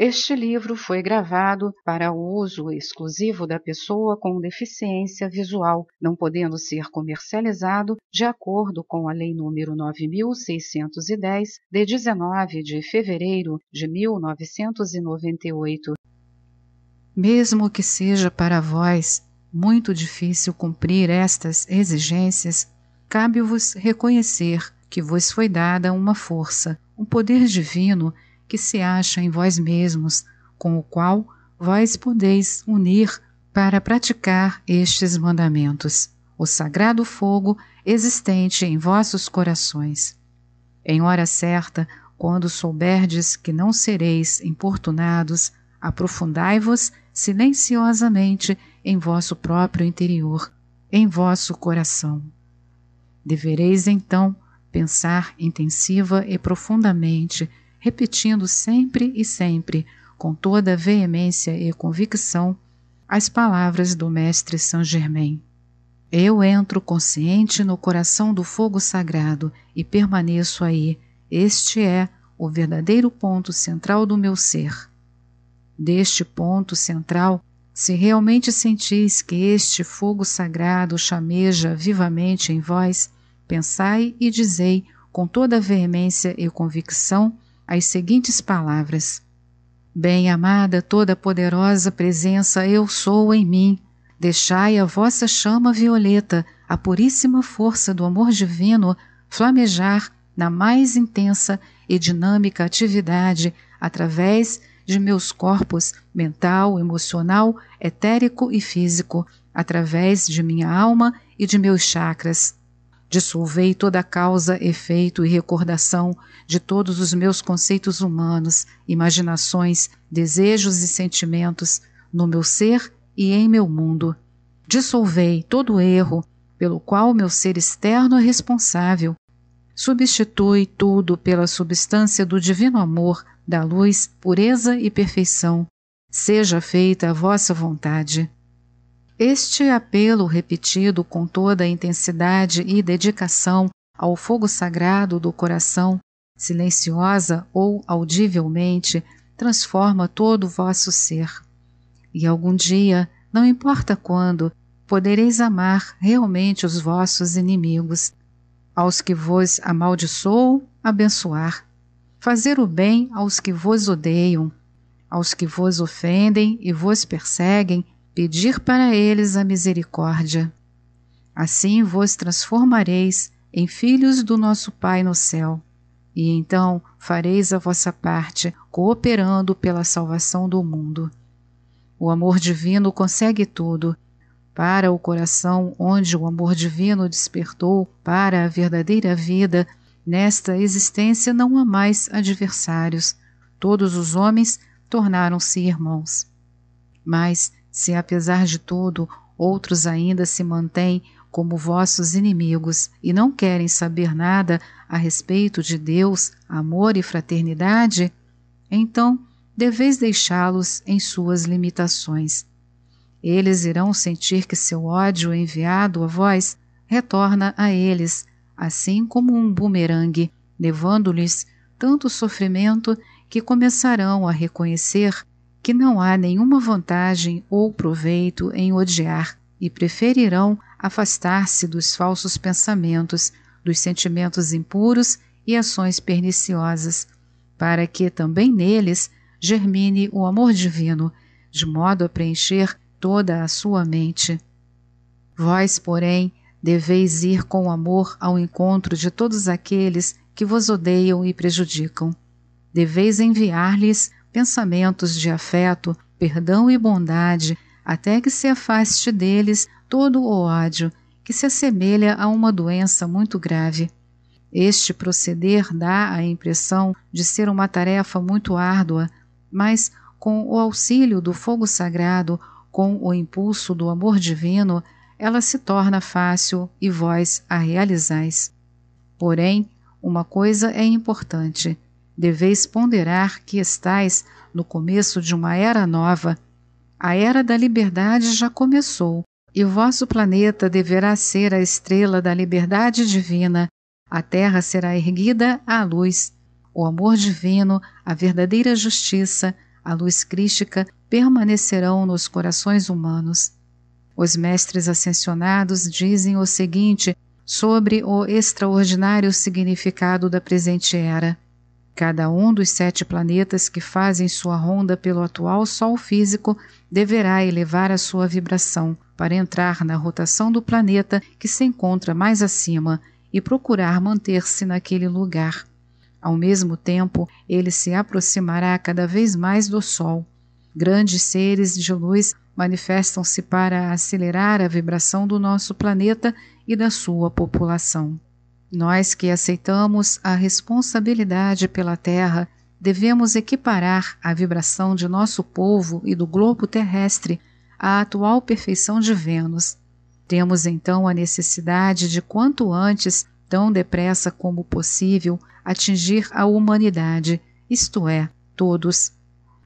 Este livro foi gravado para uso exclusivo da pessoa com deficiência visual, não podendo ser comercializado de acordo com a Lei nº 9610 de 19 de fevereiro de 1998. Mesmo que seja para vós muito difícil cumprir estas exigências, cabe-vos reconhecer que vos foi dada uma força, um poder divino que se acha em vós mesmos, com o qual vós podeis unir para praticar estes mandamentos, o sagrado fogo existente em vossos corações. Em hora certa, quando souberdes que não sereis importunados, aprofundai-vos silenciosamente em vosso próprio interior, em vosso coração. Devereis então pensar intensiva e profundamente repetindo sempre e sempre, com toda veemência e convicção, as palavras do Mestre Saint Germain. Eu entro consciente no coração do fogo sagrado e permaneço aí. Este é o verdadeiro ponto central do meu ser. Deste ponto central, se realmente sentis que este fogo sagrado chameja vivamente em vós, pensai e dizei com toda veemência e convicção as seguintes palavras: Bem-amada, toda-poderosa presença, eu sou em mim. Deixai a vossa chama violeta, a puríssima força do amor divino, flamejar na mais intensa e dinâmica atividade através de meus corpos mental, emocional, etérico e físico, através de minha alma e de meus chakras. Dissolvei toda causa, efeito e recordação de todos os meus conceitos humanos, imaginações, desejos e sentimentos no meu ser e em meu mundo. Dissolvei todo erro pelo qual meu ser externo é responsável. Substitui tudo pela substância do divino amor, da luz, pureza e perfeição. Seja feita a vossa vontade. Este apelo repetido com toda a intensidade e dedicação ao fogo sagrado do coração, silenciosa ou audivelmente, transforma todo o vosso ser. E algum dia, não importa quando, podereis amar realmente os vossos inimigos, aos que vos amaldiçoam, abençoar, fazer o bem aos que vos odeiam, aos que vos ofendem e vos perseguem, pedir para eles a misericórdia. Assim vos transformareis em filhos do nosso Pai no céu, e então fareis a vossa parte, cooperando pela salvação do mundo. O amor divino consegue tudo. Para o coração onde o amor divino despertou para a verdadeira vida, nesta existência não há mais adversários. Todos os homens tornaram-se irmãos. Mas se apesar de tudo outros ainda se mantêm como vossos inimigos e não querem saber nada a respeito de Deus, amor e fraternidade, então deveis deixá-los em suas limitações. Eles irão sentir que seu ódio enviado a vós retorna a eles, assim como um bumerangue, levando-lhes tanto sofrimento que começarão a reconhecer que não há nenhuma vantagem ou proveito em odiar e preferirão afastar-se dos falsos pensamentos, dos sentimentos impuros e ações perniciosas, para que também neles germine o amor divino, de modo a preencher toda a sua mente. Vós, porém, deveis ir com amor ao encontro de todos aqueles que vos odeiam e prejudicam. Deveis enviar-lhes pensamentos de afeto, perdão e bondade, até que se afaste deles todo o ódio, que se assemelha a uma doença muito grave. Este proceder dá a impressão de ser uma tarefa muito árdua, mas com o auxílio do fogo sagrado, com o impulso do amor divino, ela se torna fácil e vós a realizais. Porém, uma coisa é importante: deveis ponderar que estais no começo de uma era nova. A era da liberdade já começou, e o vosso planeta deverá ser a estrela da liberdade divina. A terra será erguida à luz. O amor divino, a verdadeira justiça, a luz crística permanecerão nos corações humanos. Os mestres ascensionados dizem o seguinte sobre o extraordinário significado da presente era. Cada um dos sete planetas que fazem sua ronda pelo atual Sol físico deverá elevar a sua vibração para entrar na rotação do planeta que se encontra mais acima e procurar manter-se naquele lugar. Ao mesmo tempo, ele se aproximará cada vez mais do Sol. Grandes seres de luz manifestam-se para acelerar a vibração do nosso planeta e da sua população. Nós que aceitamos a responsabilidade pela terra, devemos equiparar a vibração de nosso povo e do globo terrestre à atual perfeição de Vênus. Temos então a necessidade de quanto antes, tão depressa como possível, atingir a humanidade, isto é, todos.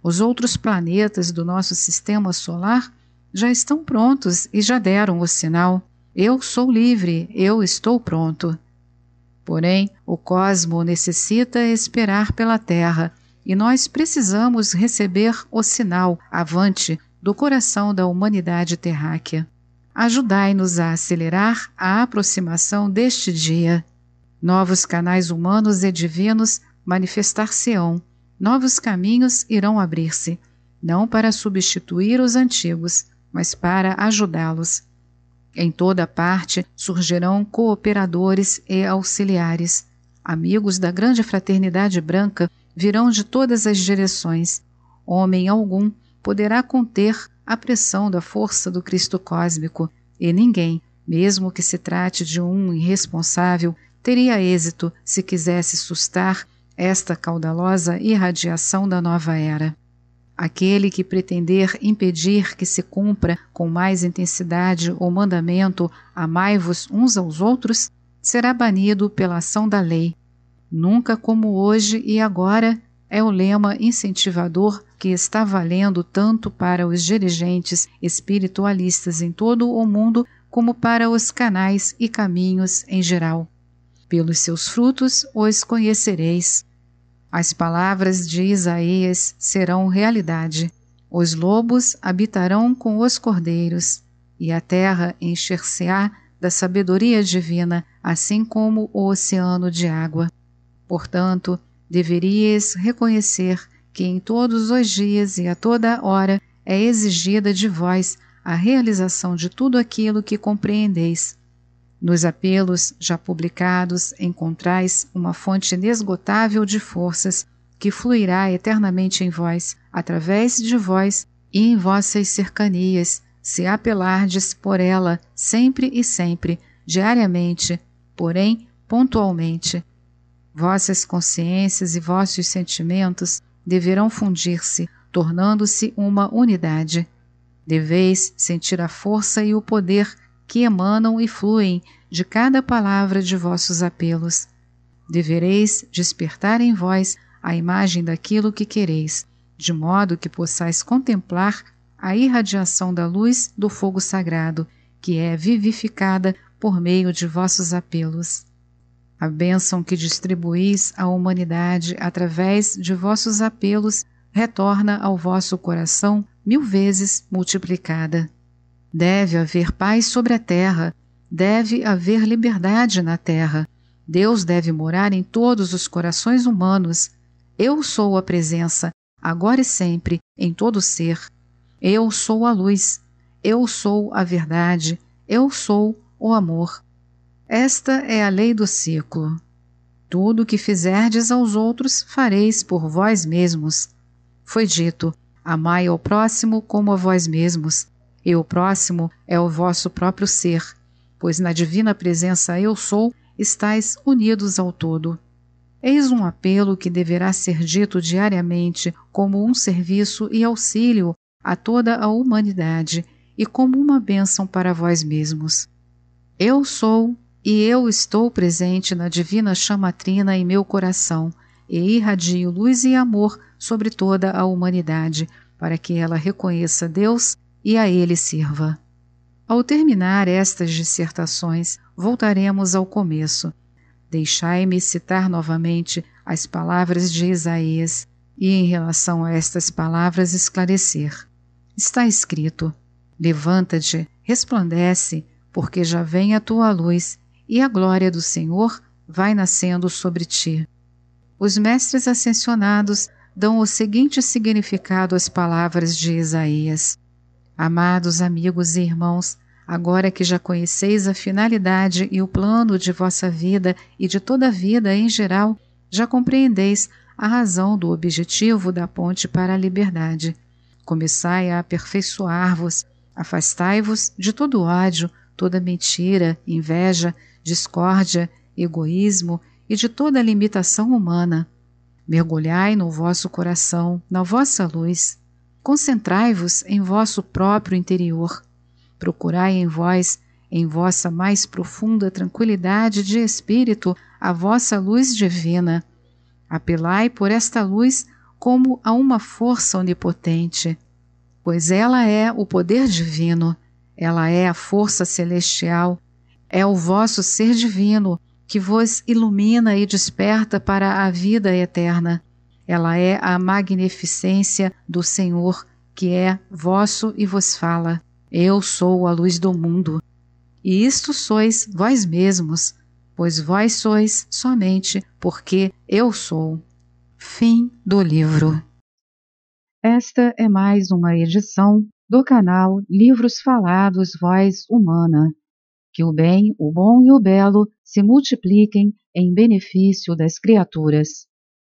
Os outros planetas do nosso sistema solar já estão prontos e já deram o sinal. Eu sou livre, eu estou pronto. Porém, o cosmo necessita esperar pela Terra e nós precisamos receber o sinal avante do coração da humanidade terráquea. Ajudai-nos a acelerar a aproximação deste dia. Novos canais humanos e divinos manifestar-se-ão, novos caminhos irão abrir-se, não para substituir os antigos, mas para ajudá-los em toda parte surgirão cooperadores e auxiliares. Amigos da grande fraternidade branca virão de todas as direções. Homem algum poderá conter a pressão da força do Cristo cósmico, e ninguém, mesmo que se trate de um irresponsável, teria êxito se quisesse sustar esta caudalosa irradiação da nova era. Aquele que pretender impedir que se cumpra com mais intensidade o mandamento amai-vos uns aos outros, será banido pela ação da lei. Nunca como hoje e agora é o lema incentivador que está valendo tanto para os dirigentes espiritualistas em todo o mundo como para os canais e caminhos em geral. Pelos seus frutos os conhecereis. As palavras de Isaías serão realidade. Os lobos habitarão com os cordeiros, e a terra encher-se-á da sabedoria divina, assim como o oceano de água. Portanto, deveríeis reconhecer que em todos os dias e a toda hora é exigida de vós a realização de tudo aquilo que compreendeis nos apelos já publicados encontrais uma fonte inesgotável de forças que fluirá eternamente em vós, através de vós e em vossas cercanias, se apelardes por ela sempre e sempre, diariamente, porém pontualmente. Vossas consciências e vossos sentimentos deverão fundir-se, tornando-se uma unidade. Deveis sentir a força e o poder que emanam e fluem de cada palavra de vossos apelos. Devereis despertar em vós a imagem daquilo que quereis, de modo que possais contemplar a irradiação da luz do fogo sagrado, que é vivificada por meio de vossos apelos. A bênção que distribuís à humanidade através de vossos apelos retorna ao vosso coração mil vezes multiplicada. Deve haver paz sobre a terra, deve haver liberdade na terra. Deus deve morar em todos os corações humanos. Eu sou a presença, agora e sempre, em todo ser. Eu sou a luz. Eu sou a verdade. Eu sou o amor. Esta é a lei do ciclo. Tudo o que fizerdes aos outros, fareis por vós mesmos. Foi dito: amai ao próximo como a vós mesmos. E o próximo é o vosso próprio ser, pois na divina presença eu sou, estais unidos ao todo. Eis um apelo que deverá ser dito diariamente como um serviço e auxílio a toda a humanidade e como uma bênção para vós mesmos. Eu sou e eu estou presente na divina chamatrina em meu coração e irradio luz e amor sobre toda a humanidade, para que ela reconheça Deus e a ele sirva. Ao terminar estas dissertações, voltaremos ao começo. Deixai-me citar novamente as palavras de Isaías e, em relação a estas palavras, esclarecer. Está escrito: Levanta-te, resplandece, porque já vem a tua luz, e a glória do Senhor vai nascendo sobre ti. Os mestres ascensionados dão o seguinte significado às palavras de Isaías: Amados amigos e irmãos, agora que já conheceis a finalidade e o plano de vossa vida e de toda a vida em geral, já compreendeis a razão do objetivo da ponte para a liberdade. Começai a aperfeiçoar-vos, afastai-vos de todo ódio, toda mentira, inveja, discórdia, egoísmo e de toda limitação humana. Mergulhai no vosso coração, na vossa luz, Concentrai-vos em vosso próprio interior. Procurai em vós, em vossa mais profunda tranquilidade de espírito, a vossa luz divina. Apelai por esta luz como a uma força onipotente, pois ela é o poder divino, ela é a força celestial, é o vosso ser divino que vos ilumina e desperta para a vida eterna ela é a magnificência do Senhor, que é vosso e vos fala: Eu sou a luz do mundo. E isto sois vós mesmos, pois vós sois somente porque eu sou. Fim do livro. Esta é mais uma edição do canal Livros Falados Voz Humana. Que o bem, o bom e o belo se multipliquem em benefício das criaturas.